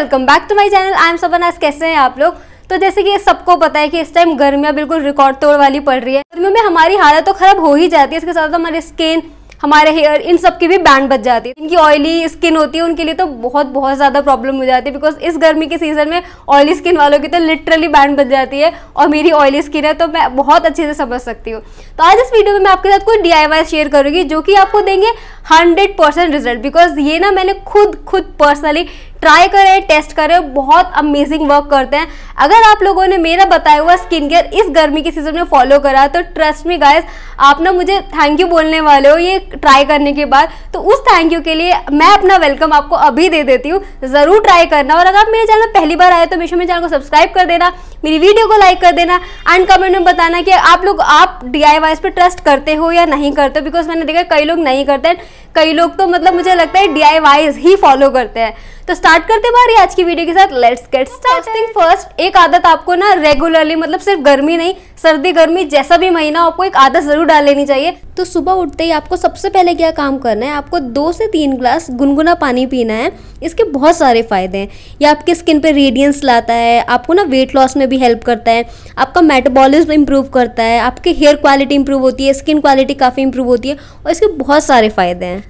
welcome back to my channel I am सबनास कैसे हैं आप लोग तो जैसे कि सबको पता है कि इस टाइम गर्मियाँ बिल्कुल रिकॉर्ड तोड़ वाली पड़ रही है गर्मियों में हमारी हालत तो खराब हो ही जाती है इसके साथ हमारी स्किन हमारे हेयर इन सब की भी बैंड बच जाती है इनकी ऑयली स्किन होती है उनके लिए तो बहुत बहुत ज़्यादा प्रॉब्लम हो जाती है बिकॉज इस गर्मी के सीजन में ऑयली स्किन वालों की तो लिटरली बैंड बच जाती है और मेरी ऑयली स्किन है तो मैं बहुत अच्छे से समझ सकती हूँ तो आज इस वीडियो में मैं आपके साथ कोई डी शेयर करूँगी जो कि आपको देंगे हंड्रेड परसेंट रिजल्ट बिकॉज ये ना मैंने खुद खुद पर्सनली ट्राई करें टेस्ट करें बहुत अमेजिंग वर्क करते हैं अगर आप लोगों ने मेरा बताया हुआ स्किन केयर इस गर्मी के सीजन में फॉलो करा तो ट्रस्ट मी गाइस आप ना मुझे थैंक यू बोलने वाले हो ये ट्राई करने के बाद तो उस थैंक यू के लिए मैं अपना वेलकम आपको अभी दे देती हूँ ज़रूर ट्राई करना और अगर आप मेरे चैनल पहली बार आए तो मेरे मेरे चैनल को सब्सक्राइब कर देना मेरी वीडियो को लाइक कर देना एंड कमेंट में बताना कि आप लोग आप डी आई वाइज पर ट्रस्ट करते हो या नहीं करते बिकॉज मैंने देखा कई लोग नहीं करते कई लोग तो मतलब मुझे लगता है डी आई वाइज ही फॉलो करते हैं तो स्टार्ट करते बारी आज की वीडियो के साथ लेट्स गेट स्टार्टिंग फर्स्ट एक आदत आपको ना रेगुलरली मतलब सिर्फ गर्मी नहीं सर्दी गर्मी जैसा भी महीना आपको एक आदत जरूर डाल लेनी चाहिए तो सुबह उठते ही आपको सबसे पहले क्या काम करना है आपको दो से तीन ग्लास गुनगुना पानी पीना है इसके बहुत सारे फायदे हैं ये आपकी स्किन पे रेडियंस लाता है आपको ना वेट लॉस में भी हेल्प करता है आपका मेटाबॉलिज्म इंप्रूव करता है आपकी हेयर क्वालिटी इंप्रूव होती है स्किन क्वालिटी काफ़ी इंप्रूव होती है और इसके बहुत सारे फायदे हैं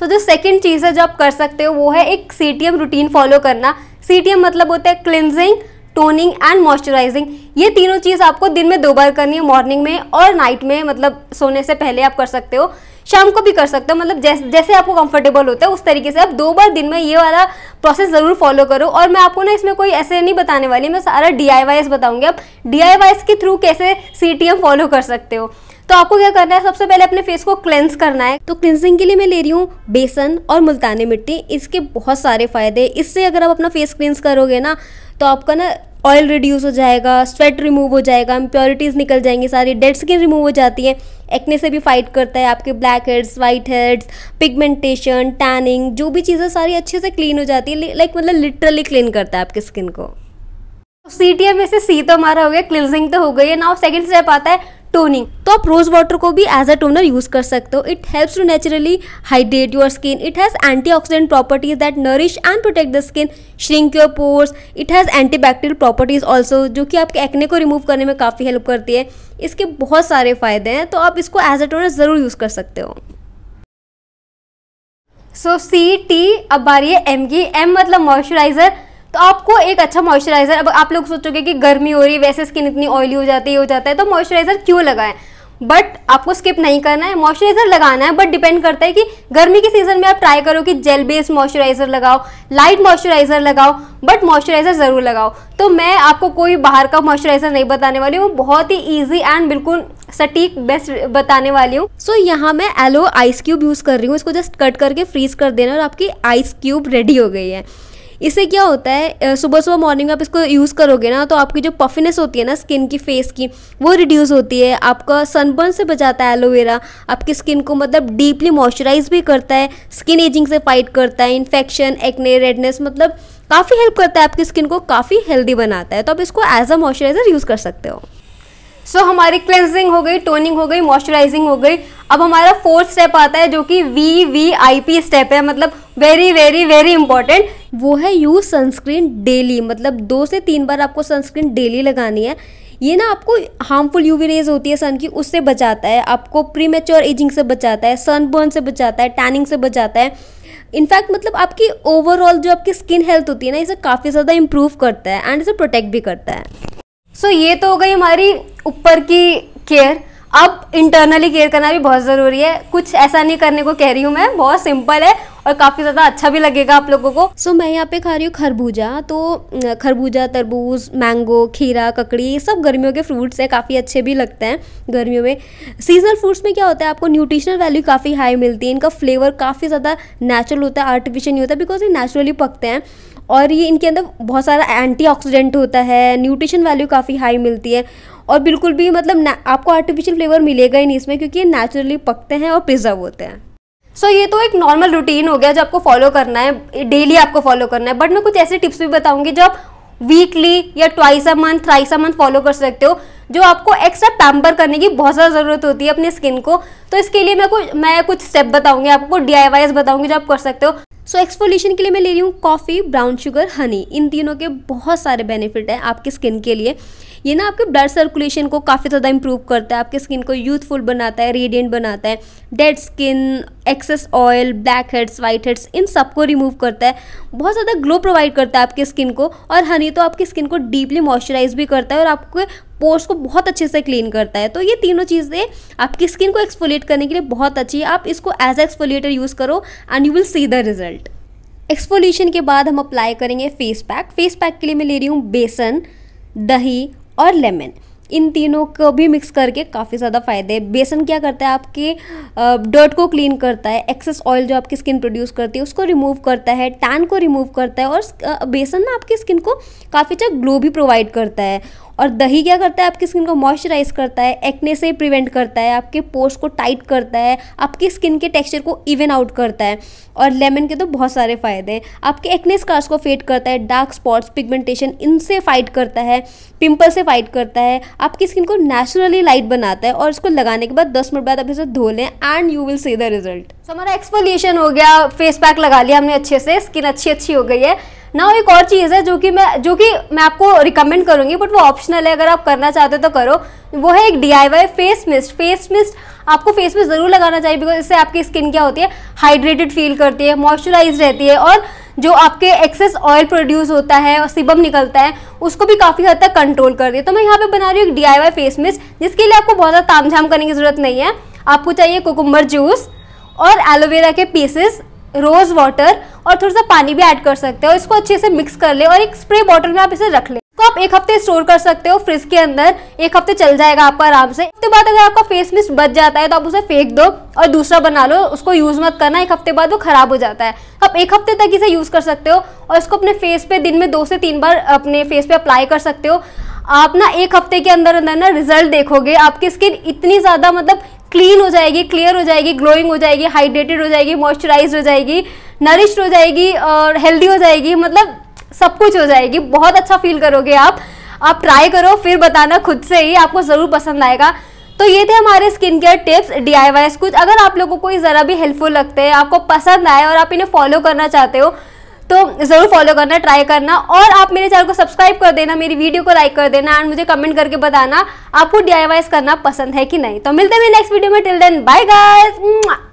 सो जो सेकेंड चीज़ है जो आप कर सकते हो वो है एक सी रूटीन फॉलो करना सी मतलब होता है क्लिनजिंग टोनिंग एंड मॉइस्चराइजिंग ये तीनों चीज़ आपको दिन में दो बार करनी है मॉर्निंग में और नाइट में मतलब सोने से पहले आप कर सकते हो शाम को भी कर सकते हो मतलब जैसे जैसे आपको कंफर्टेबल होता है उस तरीके से आप दो बार दिन में ये वाला प्रोसेस ज़रूर फॉलो करो और मैं आपको ना इसमें कोई ऐसे नहीं बताने वाली मैं सारा डी आई बताऊँगी आप डी के थ्रू कैसे सी फॉलो कर सकते हो तो आपको क्या करना है सबसे पहले अपने फेस को क्लेंस करना है तो क्लेंसिंग के लिए मैं ले रही हूँ बेसन और मुल्तानी मिट्टी इसके बहुत सारे फायदे हैं इससे अगर आप अपना फेस क्लेंस करोगे ना तो आपका ना ऑयल रिड्यूस हो जाएगा स्वेट रिमूव हो जाएगा इम्प्योरिटीज़ निकल जाएंगी सारी डेड स्किन रिमूव हो जाती है एक्ने से भी फाइट करता है आपके blackheads whiteheads pigmentation tanning जो भी चीज़ें सारी अच्छे से क्लीन हो जाती है लाइक मतलब लिटरली क्लीन करता है आपकी स्किन को सी टी में से सी तो हमारा हो गया क्लिनजिंग तो हो गई है ना सेकेंड स्टेप आता है टोनिंग तो आप रोज वाटर को भी एज अ टोनर यूज कर सकते हो it helps to naturally hydrate your skin it has antioxidant properties that nourish and protect the skin shrink your pores it has antibacterial properties also जो कि आपके acne को remove करने में काफ़ी हेल्प करती है इसके बहुत सारे फायदे हैं तो आप इसको एज अ टोनर ज़रूर यूज़ कर सकते हो सो सी टी अब बारी है एम की एम मतलब मॉइस्चराइजर तो आपको एक अच्छा मॉइस्चराइजर अब आप लोग सोचोगे कि गर्मी हो रही है वैसे स्किन इतनी ऑयली हो जाती है हो जाता है तो मॉइस्चराइजर क्यों लगाएं बट आपको स्किप नहीं करना है मॉइस्चराइजर लगाना है बट डिपेंड करता है कि गर्मी के सीजन में आप ट्राई करो कि जेल बेस्ड मॉइस्चराइजर लगाओ लाइट मॉइस्चराइजर लगाओ बट मॉइस्चराइजर ज़रूर लगाओ तो मैं आपको कोई बाहर का मॉइस्चराइजर नहीं बताने वाली हूँ बहुत ही ईजी एंड बिल्कुल सटीक बेस्ट बताने वाली हूँ सो so, यहाँ मैं एलो आइस क्यूब यूज़ कर रही हूँ इसको जस्ट कट करके फ्रीज कर देना और आपकी आइस क्यूब रेडी हो गई है इससे क्या होता है सुबह सुबह मॉर्निंग में आप इसको यूज़ करोगे ना तो आपकी जो पफिनेस होती है ना स्किन की फेस की वो रिड्यूस होती है आपका सनबर्न से बचाता है एलोवेरा आपकी स्किन को मतलब डीपली मॉइस्चराइज भी करता है स्किन एजिंग से फाइट करता है इन्फेक्शन एक्ने रेडनेस मतलब काफ़ी हेल्प करता है आपकी स्किन को काफ़ी हेल्दी बनाता है तो आप इसको एज अ मॉइस्चराइजर यूज़ कर सकते हो सो so, हमारी क्लेंजिंग हो गई टोनिंग हो गई मॉइस्चराइजिंग हो गई अब हमारा फोर्थ स्टेप आता है जो कि V V I P step है मतलब वेरी वेरी वेरी इंपॉर्टेंट वो है यूज़ सनस्क्रीन डेली मतलब दो से तीन बार आपको सनस्क्रीन डेली लगानी है ये ना आपको हार्मफुल यूवी रेज होती है सन की उससे बचाता है आपको प्री मेच्योर एजिंग से बचाता है सनबर्न से बचाता है टैनिंग से बचाता है इनफैक्ट मतलब आपकी ओवरऑल जो आपकी स्किन हेल्थ होती है ना इसे काफ़ी ज़्यादा इम्प्रूव करता है एंड इसे प्रोटेक्ट भी करता है सो so, ये तो हो गई हमारी ऊपर की केयर अब इंटरनली केयर करना भी बहुत ज़रूरी है कुछ ऐसा नहीं करने को कह रही हूँ मैं बहुत सिंपल है और काफ़ी ज़्यादा अच्छा भी लगेगा आप लोगों को सो so, मैं यहाँ पे खा रही हूँ खरबूजा तो खरबूजा तरबूज मैंगो खीरा ककड़ी ये सब गर्मियों के फ्रूट्स हैं काफ़ी अच्छे भी लगते हैं गर्मियों में सीजनल फ्रूट्स में क्या होता है आपको न्यूट्रिशनल वैल्यू काफ़ी हाई मिलती है इनका फ्लेवर काफ़ी ज़्यादा नेचुरल होता है आर्टिफिशियल नहीं होता बिकॉज ये नेचुरली पकते हैं और ये इनके अंदर बहुत सारा एंटीऑक्सीडेंट होता है न्यूट्रिशन वैल्यू काफ़ी हाई मिलती है और बिल्कुल भी मतलब आपको आर्टिफिशियल फ्लेवर मिलेगा ही नहीं इसमें क्योंकि ये नेचुरली पकते हैं और प्रिजर्व होते हैं सो so, ये तो एक नॉर्मल रूटीन हो गया जो आपको फॉलो करना है डेली आपको फॉलो करना है बट मैं कुछ ऐसे टिप्स भी बताऊंगी जो आप वीकली या twice a month thrice a month follow कर सकते हो जो आपको एक्स्ट्रा पैम्पर करने की बहुत ज़्यादा ज़रूरत होती है अपने स्किन को तो इसके लिए मैं कुछ मैं कुछ स्टेप बताऊंगी आपको डी बताऊंगी जो आप कर सकते हो सो so, एक्सफोलिएशन के लिए मैं ले रही हूँ कॉफ़ी ब्राउन शुगर हनी इन तीनों के बहुत सारे बेनिफिट हैं आपके स्किन के लिए ये ना आपके ब्लड सर्कुलेशन को काफ़ी ज़्यादा इंप्रूव करता है आपके स्किन को यूथफुल बनाता है रेडियंट बनाता है dead skin excess oil blackheads whiteheads इन सबको रिमूव करता है बहुत ज़्यादा ग्लो प्रोवाइड करता है आपकी स्किन को और हनी तो आपकी स्किन को डीपली मॉइस्चराइज भी करता है और आपके पोर्स को बहुत अच्छे से क्लीन करता है तो ये तीनों चीज़ें आपकी स्किन को एक्सफोलिएट करने के लिए बहुत अच्छी है आप इसको एज एक्सफोलिएटर यूज़ करो and you will see the result exfoliation के बाद हम अप्लाई करेंगे फेस पैक फेस पैक के लिए मैं ले रही हूँ बेसन दही और लेमन इन तीनों को भी मिक्स करके काफ़ी ज़्यादा फायदे है बेसन क्या करता है आपके डर्ट को क्लीन करता है एक्सेस ऑयल जो आपकी स्किन प्रोड्यूस करती है उसको रिमूव करता है टैन को रिमूव करता है और बेसन ना आपकी स्किन को काफ़ी अच्छा ग्लो भी प्रोवाइड करता है और दही क्या करता है आपकी स्किन को मॉइस्चराइज करता है एक्ने से प्रिवेंट करता है आपके पोर्स को टाइट करता है आपकी स्किन के टेक्सचर को इवन आउट करता है और लेमन के तो बहुत सारे फ़ायदे हैं आपके एक्ने स्कार्स को फेड करता है डार्क स्पॉट्स पिगमेंटेशन इनसे फाइट करता है पिंपल से फाइट करता है आपकी स्किन को नेचुरली लाइट बनाता है और इसको लगाने के बाद दस मिनट बाद आप इसे धो लें and you will see the result हमारा एक्सपोलिएशन हो गया फेस पैक लगा लिया हमने अच्छे से स्किन अच्छी अच्छी हो गई है ना एक और चीज़ है जो कि मैं जो कि मैं आपको रिकमेंड करूँगी बट वो ऑप्शनल है अगर आप करना चाहते हो तो करो वो है एक the face mist face mist आपको फेस में ज़रूर लगाना चाहिए बिकॉज इससे आपकी स्किन क्या होती है हाइड्रेटेड फील करती है मॉइस्चराइज रहती है और जो आपके एक्सेस ऑयल प्रोड्यूस होता है और सिबम निकलता है उसको भी काफ़ी हद तक कंट्रोल कर है तो मैं यहाँ पे बना रही हूँ एक डी फेस मिस्ट जिसके लिए आपको बहुत ज़्यादा तामझाम करने की ज़रूरत नहीं है आपको चाहिए कोकुम्बर जूस और एलोवेरा के पीसेस रोज़ वाटर और थोड़ा सा पानी भी ऐड कर सकते हो इसको अच्छे से मिक्स कर ले और एक स्प्रे बॉटल में आप इसे रख ले तो आप एक हफ्ते स्टोर कर सकते हो फ्रिज के अंदर एक हफ्ते चल जाएगा आपका आराम से उसके बाद अगर आपका फेस मिस्ट बच जाता है तो आप उसे फेंक दो और दूसरा बना लो उसको यूज़ मत करना एक हफ्ते बाद वो खराब हो जाता है आप एक हफ्ते तक इसे यूज़ कर सकते हो और इसको अपने फेस पे दिन में दो से तीन बार अपने फेस पे अप्लाई कर सकते हो आप ना एक हफ्ते के अंदर अंदर ना रिजल्ट देखोगे आपकी स्किन इतनी ज़्यादा मतलब क्लीन हो जाएगी क्लियर हो जाएगी ग्लोइंग हो जाएगी हाइड्रेटेड हो जाएगी मॉइस्चराइज हो जाएगी नरिश्ड हो जाएगी और हेल्दी हो जाएगी मतलब सब कुछ हो जाएगी बहुत अच्छा फील करोगे आप आप ट्राई करो फिर बताना खुद से ही आपको ज़रूर पसंद आएगा तो ये थे हमारे स्किन केयर टिप्स डी कुछ अगर आप लोगों को ये ज़रा भी हेल्पफुल लगते हैं आपको पसंद आए और आप इन्हें फॉलो करना चाहते हो तो ज़रूर फॉलो करना ट्राई करना और आप मेरे चैनल को सब्सक्राइब कर देना मेरी वीडियो को लाइक कर देना एंड मुझे कमेंट करके बताना आपको डी करना पसंद है कि नहीं तो मिलते हैं नेक्स्ट वीडियो में टिल देन बाय गाइस